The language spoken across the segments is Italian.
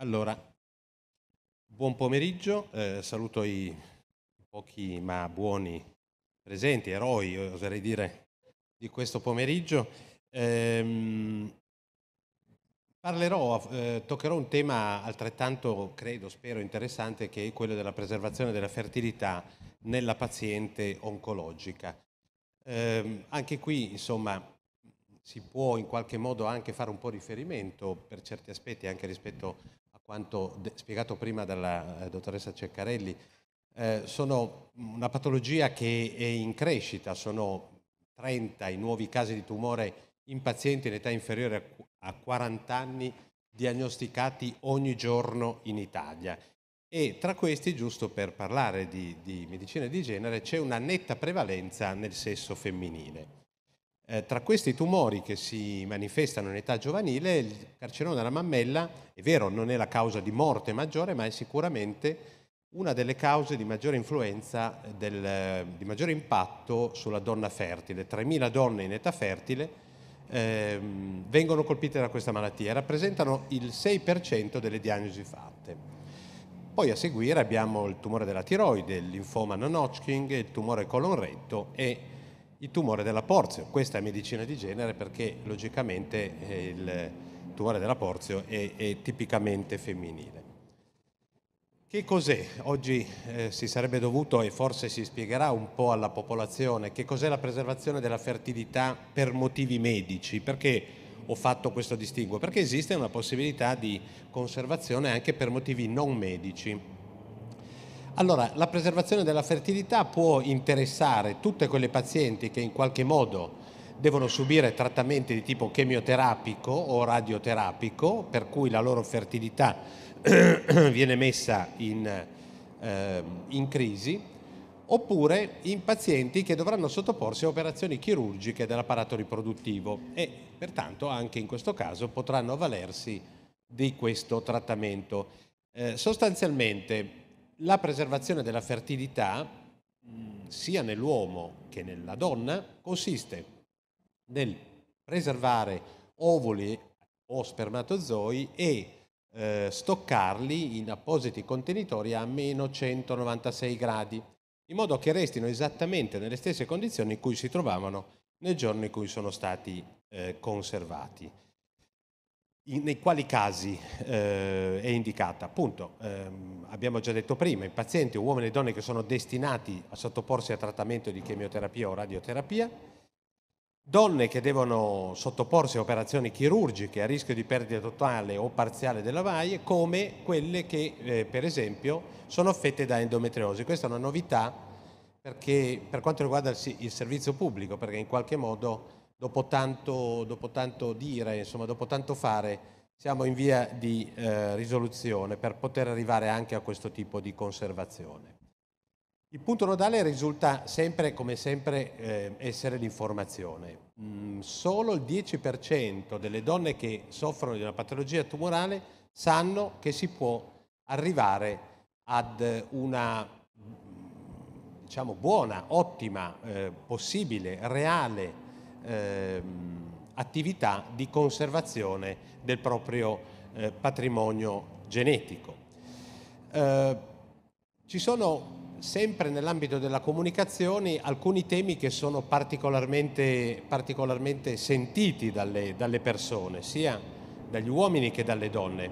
Allora, buon pomeriggio, eh, saluto i pochi ma buoni presenti, eroi, oserei dire, di questo pomeriggio. Eh, parlerò, eh, toccherò un tema altrettanto, credo, spero interessante, che è quello della preservazione della fertilità nella paziente oncologica. Ehm, anche qui, insomma, si può in qualche modo anche fare un po' riferimento per certi aspetti anche rispetto quanto spiegato prima dalla eh, dottoressa Ceccarelli, eh, sono una patologia che è in crescita, sono 30 i nuovi casi di tumore in pazienti in età inferiore a 40 anni diagnosticati ogni giorno in Italia. E tra questi, giusto per parlare di, di medicina di genere, c'è una netta prevalenza nel sesso femminile. Eh, tra questi tumori che si manifestano in età giovanile, il carcinoma della mammella, è vero, non è la causa di morte maggiore, ma è sicuramente una delle cause di maggiore influenza, del, di maggiore impatto sulla donna fertile. 3.000 donne in età fertile ehm, vengono colpite da questa malattia rappresentano il 6% delle diagnosi fatte. Poi a seguire abbiamo il tumore della tiroide, il linfoma non Hodgkin, il tumore colon retto e il tumore della porzio. Questa è medicina di genere perché logicamente il tumore della porzio è, è tipicamente femminile. Che cos'è? Oggi eh, si sarebbe dovuto e forse si spiegherà un po' alla popolazione che cos'è la preservazione della fertilità per motivi medici, perché ho fatto questo distinguo? Perché esiste una possibilità di conservazione anche per motivi non medici. Allora, la preservazione della fertilità può interessare tutte quelle pazienti che in qualche modo devono subire trattamenti di tipo chemioterapico o radioterapico, per cui la loro fertilità viene messa in, eh, in crisi, oppure in pazienti che dovranno sottoporsi a operazioni chirurgiche dell'apparato riproduttivo e pertanto anche in questo caso potranno avvalersi di questo trattamento. Eh, sostanzialmente la preservazione della fertilità, mm, sia nell'uomo che nella donna, consiste nel preservare ovuli o spermatozoi e eh, stoccarli in appositi contenitori a meno 196 gradi, in modo che restino esattamente nelle stesse condizioni in cui si trovavano nel giorno in cui sono stati eh, conservati in, nei quali casi eh, è indicata? Appunto, ehm, abbiamo già detto prima, i pazienti, uomini e donne che sono destinati a sottoporsi a trattamento di chemioterapia o radioterapia, donne che devono sottoporsi a operazioni chirurgiche a rischio di perdita totale o parziale della vaie, come quelle che eh, per esempio sono affette da endometriosi. Questa è una novità perché, per quanto riguarda il, il servizio pubblico, perché in qualche modo dopo tanto, dopo tanto dire, insomma, dopo tanto fare, siamo in via di eh, risoluzione per poter arrivare anche a questo tipo di conservazione. Il punto nodale risulta sempre, come sempre, eh, essere l'informazione. Mm, solo il 10% delle donne che soffrono di una patologia tumorale sanno che si può arrivare ad una diciamo, buona, ottima, eh, possibile, reale ehm, attività di conservazione del proprio eh, patrimonio genetico. Eh, ci sono sempre nell'ambito della comunicazione alcuni temi che sono particolarmente, particolarmente sentiti dalle, dalle, persone, sia dagli uomini che dalle donne.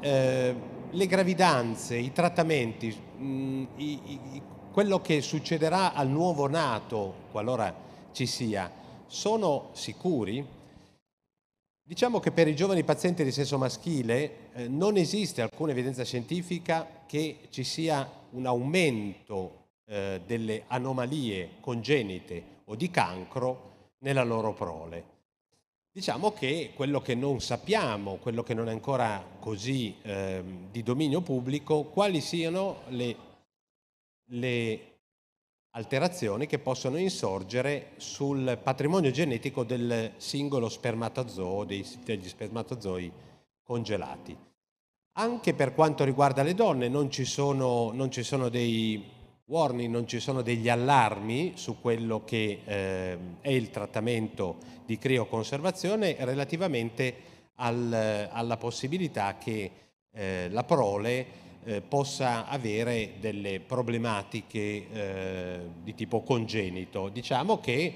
Eh, le gravidanze, i trattamenti, mh, mm, i, i, quello che succederà al nuovo nato, qualora ci sia, sono sicuri? Diciamo che per i giovani pazienti di sesso maschile eh, non esiste alcuna evidenza scientifica che ci sia un aumento eh, delle anomalie congenite o di cancro nella loro prole. Diciamo che quello che non sappiamo, quello che non è ancora così eh, di dominio pubblico, quali siano le, le alterazioni che possono insorgere sul patrimonio genetico del singolo spermatozoo, degli spermatozoi congelati. Anche per quanto riguarda le donne non ci sono, non ci sono dei warning, non ci sono degli allarmi su quello che eh, è il trattamento di crioconservazione relativamente al, alla possibilità che eh, la prole eh, possa avere delle problematiche eh, di tipo congenito. Diciamo che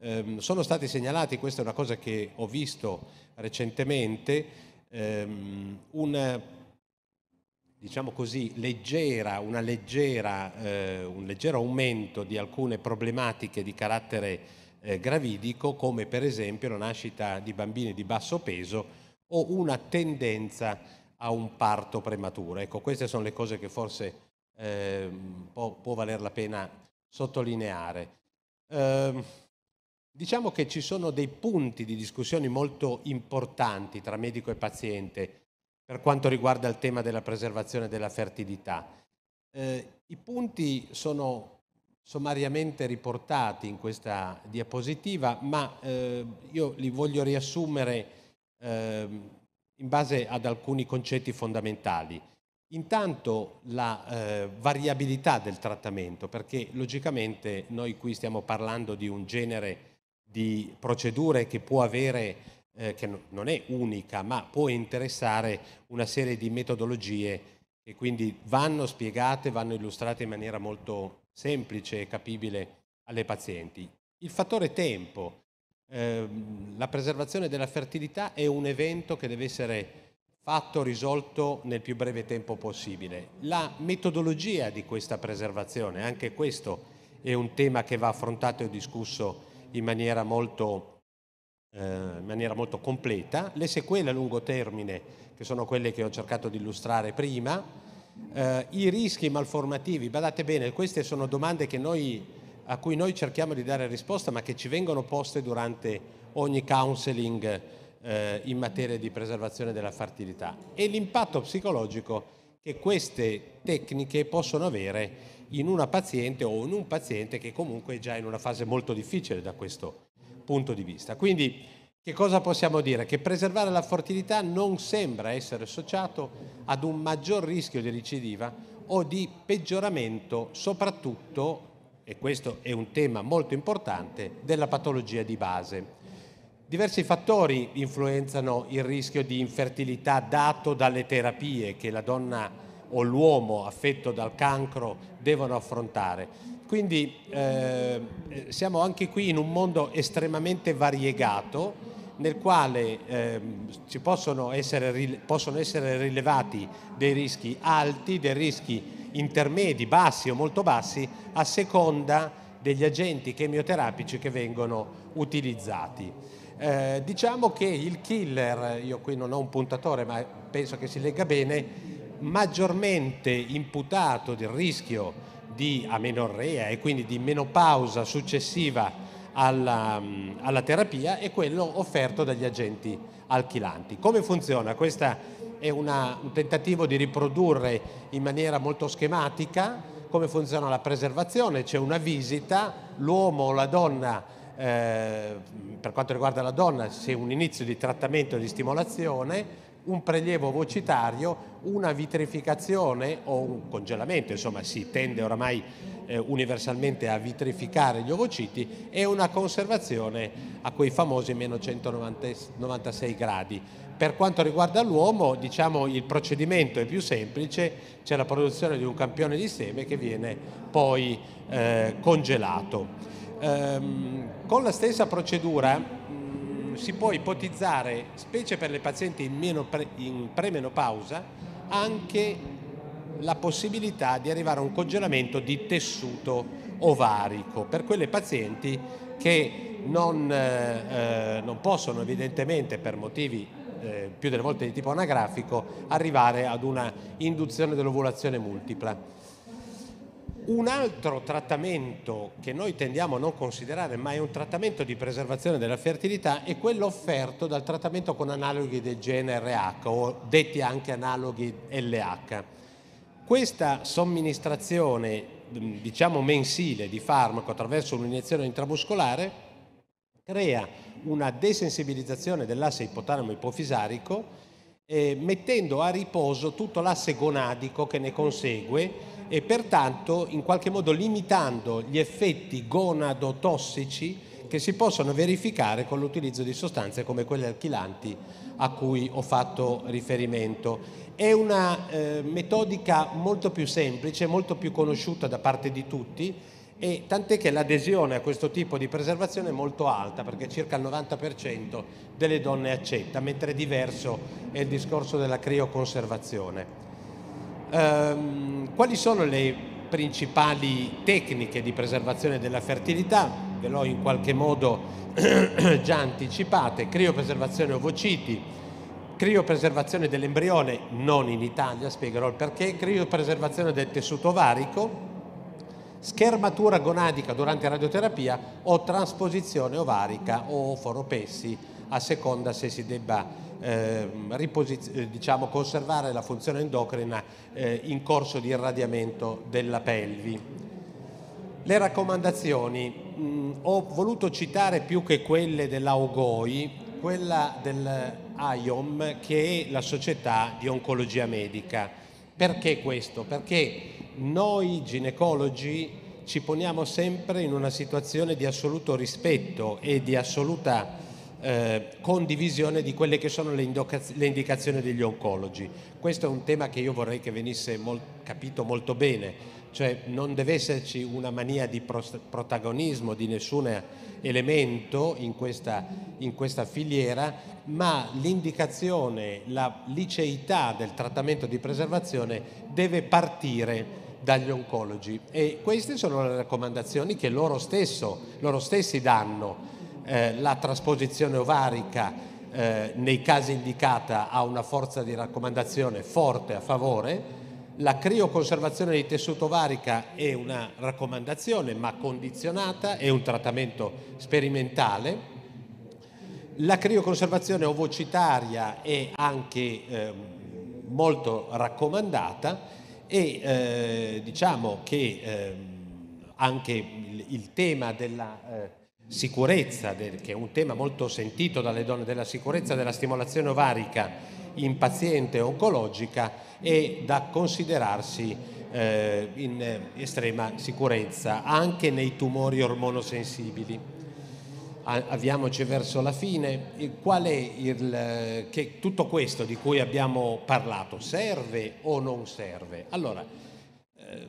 ehm, sono stati segnalati, questa è una cosa che ho visto recentemente, ehm, una, diciamo così, leggera, leggera, eh, un leggero aumento di alcune problematiche di carattere eh, gravidico, come per esempio la nascita di bambini di basso peso o una tendenza a a un parto prematuro. Ecco, queste sono le cose che forse eh, può, può, valer la pena sottolineare. Eh, diciamo che ci sono dei punti di discussione molto importanti tra medico e paziente per quanto riguarda il tema della preservazione della fertilità. Eh, I punti sono sommariamente riportati in questa diapositiva, ma ehm, io li voglio riassumere ehm, in base ad alcuni concetti fondamentali. Intanto la eh, variabilità del trattamento, perché logicamente noi qui stiamo parlando di un genere di procedure che può avere, eh, che non è unica, ma può interessare una serie di metodologie che quindi vanno spiegate, vanno illustrate in maniera molto semplice e capibile alle pazienti. Il fattore tempo, Ehm, la preservazione della fertilità è un evento che deve essere fatto, risolto nel più breve tempo possibile. La metodologia di questa preservazione, anche questo è un tema che va affrontato e discusso in maniera molto, eh, in maniera molto completa. Le sequele a lungo termine, che sono quelle che ho cercato di illustrare prima, eh, i rischi malformativi, badate bene, queste sono domande che noi a cui noi cerchiamo di dare risposta ma che ci vengono poste durante ogni counseling eh, in materia di preservazione della fertilità e l'impatto psicologico che queste tecniche possono avere in una paziente o in un paziente che comunque è già in una fase molto difficile da questo punto di vista. Quindi che cosa possiamo dire? Che preservare la fertilità non sembra essere associato ad un maggior rischio di recidiva o di peggioramento, soprattutto e questo è un tema molto importante, della patologia di base. Diversi fattori influenzano il rischio di infertilità dato dalle terapie che la donna o l'uomo affetto dal cancro devono affrontare. Quindi eh, siamo anche qui in un mondo estremamente variegato nel quale eh, possono, essere, possono essere rilevati dei rischi alti, dei rischi intermedi, bassi o molto bassi, a seconda degli agenti chemioterapici che vengono utilizzati. Eh, diciamo che il killer, io qui non ho un puntatore ma penso che si legga bene, maggiormente imputato del rischio di amenorrea e quindi di menopausa successiva alla, mm, alla terapia è quello offerto dagli agenti al Come funziona? Questo è una, un tentativo di riprodurre in maniera molto schematica come funziona la preservazione, c'è una visita, l'uomo o la donna, eh, per quanto riguarda la donna, c'è un inizio di trattamento e di stimolazione, un prelievo vocitario, una vitrificazione o un congelamento, insomma si tende oramai eh, universalmente a vitrificare gli ovociti e una conservazione a quei famosi meno 196 gradi. Per quanto riguarda l'uomo, diciamo il procedimento è più semplice, c'è la produzione di un campione di seme che viene poi eh, congelato. Ehm, con la stessa procedura si può ipotizzare, specie per le pazienti in, meno pre, in premenopausa, anche la possibilità di arrivare a un congelamento di tessuto ovarico per quelle pazienti che non, eh, eh non possono evidentemente per motivi eh, più delle volte di tipo anagrafico arrivare ad una induzione dell'ovulazione multipla. Un altro trattamento che noi tendiamo a non considerare, ma è un trattamento di preservazione della fertilità, è quello offerto dal trattamento con analoghi del gene RH o detti anche analoghi LH. Questa somministrazione, diciamo mensile, di farmaco attraverso un'iniezione intramuscolare crea una desensibilizzazione dell'asse ipotalamo-ipofisarico, eh, mettendo a riposo tutto l'asse gonadico che ne consegue e pertanto in qualche modo limitando gli effetti gonadotossici che si possono verificare con l'utilizzo di sostanze come quelle alchilanti a cui ho fatto riferimento. È una eh, metodica molto più semplice, molto più conosciuta da parte di tutti e tant'è che l'adesione a questo tipo di preservazione è molto alta perché circa il 90% delle donne accetta, mentre diverso è il discorso della crioconservazione. Ehm, quali sono le principali tecniche di preservazione della fertilità? Ve l'ho in qualche modo già anticipate, criopreservazione ovociti, criopreservazione dell'embrione, non in Italia, spiegherò il perché, criopreservazione del tessuto ovarico, schermatura gonadica durante radioterapia o trasposizione ovarica o foropessi a seconda se si debba ehm, eh, diciamo, conservare la funzione endocrina eh, in corso di irradiamento della pelvi. Le raccomandazioni, mh, mm, ho voluto citare più che quelle dell'AOGOI, quella dell'AIOM che è la società di oncologia medica. Perché questo? Perché noi ginecologi ci poniamo sempre in una situazione di assoluto rispetto e di assoluta eh, condivisione di quelle che sono le, le, indicazioni degli oncologi. Questo è un tema che io vorrei che venisse mol capito molto bene, cioè non deve esserci una mania di pro protagonismo di nessun elemento in questa, in questa filiera, ma l'indicazione, la liceità del trattamento di preservazione deve partire dagli oncologi e queste sono le raccomandazioni che loro, stesso, loro stessi danno eh, la trasposizione ovarica eh, nei casi indicata ha una forza di raccomandazione forte a favore, la crioconservazione di tessuto ovarica è una raccomandazione ma condizionata, è un trattamento sperimentale. La crioconservazione ovocitaria è anche eh, molto raccomandata e eh, diciamo che eh, anche il, il tema della eh, sicurezza, che è un tema molto sentito dalle donne, della sicurezza della stimolazione ovarica in paziente oncologica è da considerarsi eh, in estrema sicurezza anche nei tumori ormonosensibili. Avviamoci verso la fine. Qual è il, che tutto questo di cui abbiamo parlato serve o non serve? Allora, eh,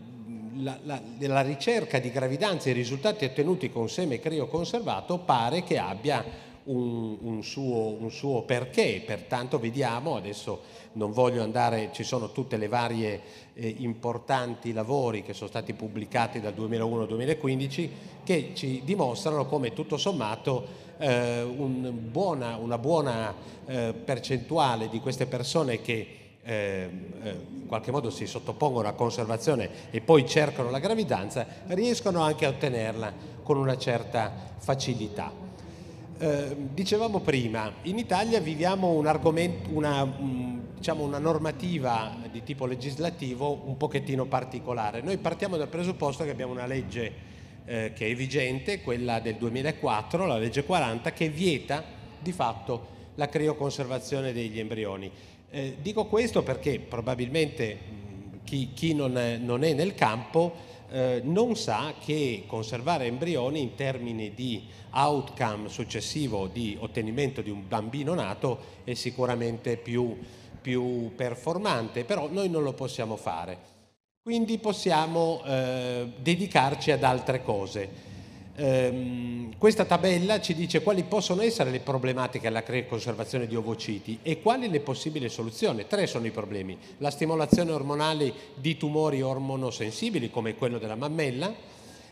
la, la, la, ricerca di gravidanza e i risultati ottenuti con seme crioconservato pare che abbia un, un, suo, un, suo, perché, pertanto vediamo, adesso non voglio andare, ci sono tutte le varie eh, importanti lavori che sono stati pubblicati dal 2001-2015 al che ci dimostrano come tutto sommato eh, un buona, una buona eh, percentuale di queste persone che Ehm, eh, in qualche modo si sottopongono a conservazione e poi cercano la gravidanza, riescono anche a ottenerla con una certa facilità. Eh, dicevamo prima, in Italia viviamo un una, mm, diciamo una normativa di tipo legislativo un pochettino particolare. Noi partiamo dal presupposto che abbiamo una legge eh, che è vigente, quella del 2004, la legge 40, che vieta di fatto la crioconservazione degli embrioni. Eh, dico questo perché probabilmente mm, chi, chi non, è, non, è, nel campo eh, non sa che conservare embrioni in termini di outcome successivo di ottenimento di un bambino nato è sicuramente più, più performante, però noi non lo possiamo fare. Quindi possiamo eh, dedicarci ad altre cose. Ehm, questa tabella ci dice quali possono essere le problematiche alla conservazione di ovociti e quali le possibili soluzioni. Tre sono i problemi, la stimolazione ormonale di tumori ormonosensibili come quello della mammella,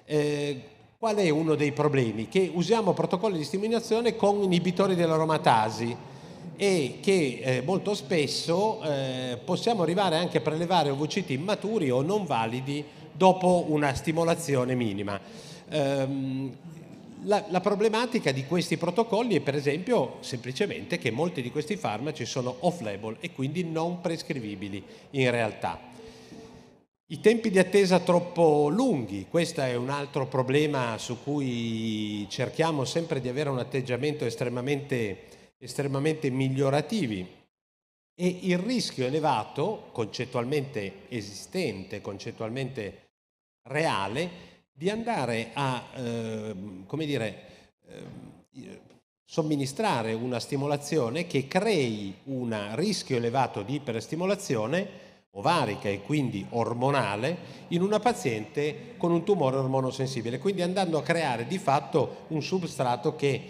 eh, qual è uno dei problemi? Che usiamo protocolli di stimolazione con inibitori dell'aromatasi e che eh, molto spesso eh, possiamo arrivare anche a prelevare ovociti immaturi o non validi dopo una stimolazione minima. Ehm, la, la, problematica di questi protocolli è per esempio semplicemente che molti di questi farmaci sono off-label e quindi non prescrivibili in realtà. I tempi di attesa troppo lunghi, questo è un altro problema su cui cerchiamo sempre di avere un atteggiamento estremamente, estremamente migliorativi e il rischio elevato, concettualmente esistente, concettualmente reale, di andare a, eh, come dire, eh, somministrare una stimolazione che crei un rischio elevato di iperstimolazione ovarica e quindi ormonale in una paziente con un tumore ormonosensibile, quindi andando a creare di fatto un substrato che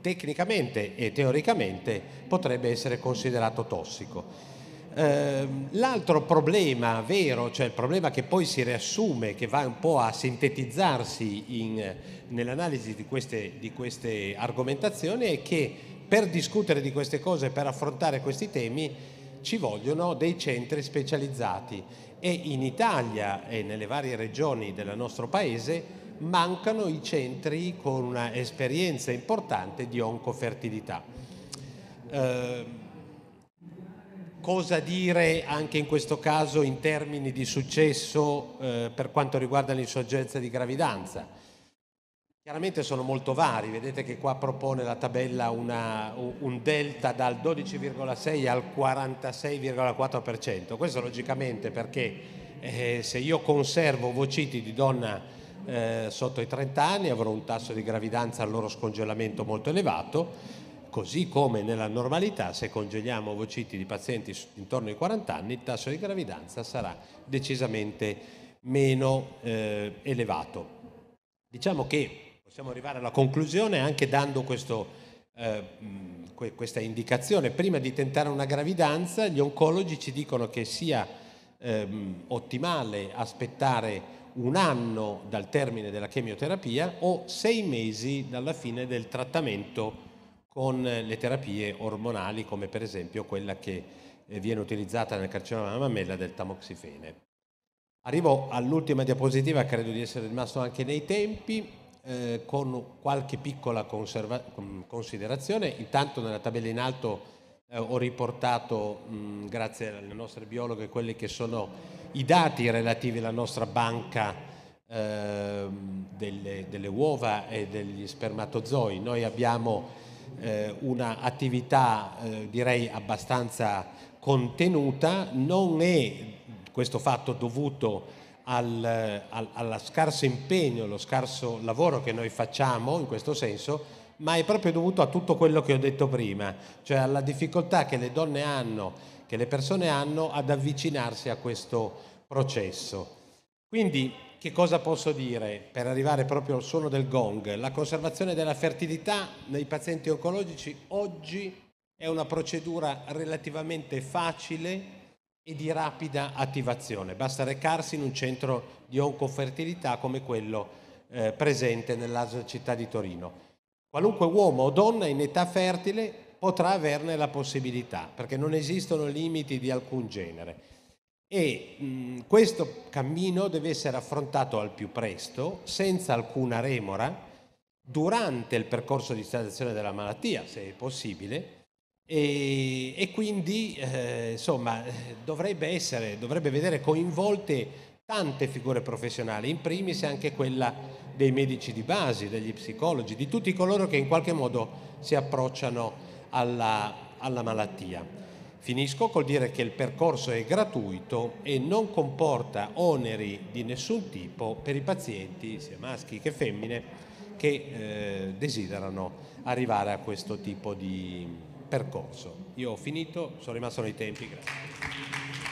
tecnicamente e teoricamente potrebbe essere considerato tossico. Ehm, l'altro problema vero, cioè il problema che poi si riassume, che va un po' a sintetizzarsi in, nell'analisi di queste, di queste argomentazioni, è che per discutere di queste cose, per affrontare questi temi, ci vogliono dei centri specializzati e in Italia e nelle varie regioni del nostro paese mancano i centri con una esperienza importante di oncofertilità. Eh, cosa dire anche in questo caso in termini di successo eh, per quanto riguarda l'insorgenza di gravidanza. Chiaramente sono molto vari, vedete che qua propone la tabella una, un delta dal 12,6 al 46,4%. Questo logicamente perché eh, se io conservo vociti di donna eh, sotto i 30 anni avrò un tasso di gravidanza al loro scongelamento molto elevato, Così come nella normalità, se congeliamo ovociti di pazienti intorno ai 40 anni, il tasso di gravidanza sarà decisamente meno eh, elevato. Diciamo che possiamo arrivare alla conclusione anche dando questo, eh, questa indicazione. Prima di tentare una gravidanza, gli oncologi ci dicono che sia eh, ottimale aspettare un anno dal termine della chemioterapia o sei mesi dalla fine del trattamento con eh, le terapie ormonali come per esempio quella che eh, viene utilizzata nel carcinoma della mammella del tamoxifene. Arrivo all'ultima diapositiva, credo di essere rimasto anche nei tempi, eh, con qualche piccola considerazione. Intanto nella tabella in alto eh, ho riportato, mh, mm, grazie alle nostre biologhe, quelli che sono i dati relativi alla nostra banca eh, delle, delle, uova e degli spermatozoi. Noi abbiamo eh, un'attività eh, direi abbastanza contenuta, non è questo fatto dovuto al, al, allo scarso impegno, allo scarso lavoro che noi facciamo in questo senso, ma è proprio dovuto a tutto quello che ho detto prima, cioè alla difficoltà che le donne hanno, che le persone hanno ad avvicinarsi a questo processo. Quindi che cosa posso dire per arrivare proprio al suono del gong? La conservazione della fertilità nei pazienti oncologici oggi è una procedura relativamente facile e di rapida attivazione. Basta recarsi in un centro di oncofertilità come quello eh, presente nell'ASL città di Torino. Qualunque uomo o donna in età fertile potrà averne la possibilità, perché non esistono limiti di alcun genere. E mh, questo cammino deve essere affrontato al più presto, senza alcuna remora, durante il percorso di statazione della malattia, se è possibile, e, e quindi eh, insomma, dovrebbe, essere, dovrebbe vedere coinvolte tante figure professionali, in primis anche quella dei medici di base, degli psicologi, di tutti coloro che in qualche modo si approcciano alla, alla malattia. Finisco col dire che il percorso è gratuito e non comporta oneri di nessun tipo per i pazienti, sia maschi che femmine, che eh, desiderano arrivare a questo tipo di percorso. Io ho finito, sono rimasto nei tempi, grazie.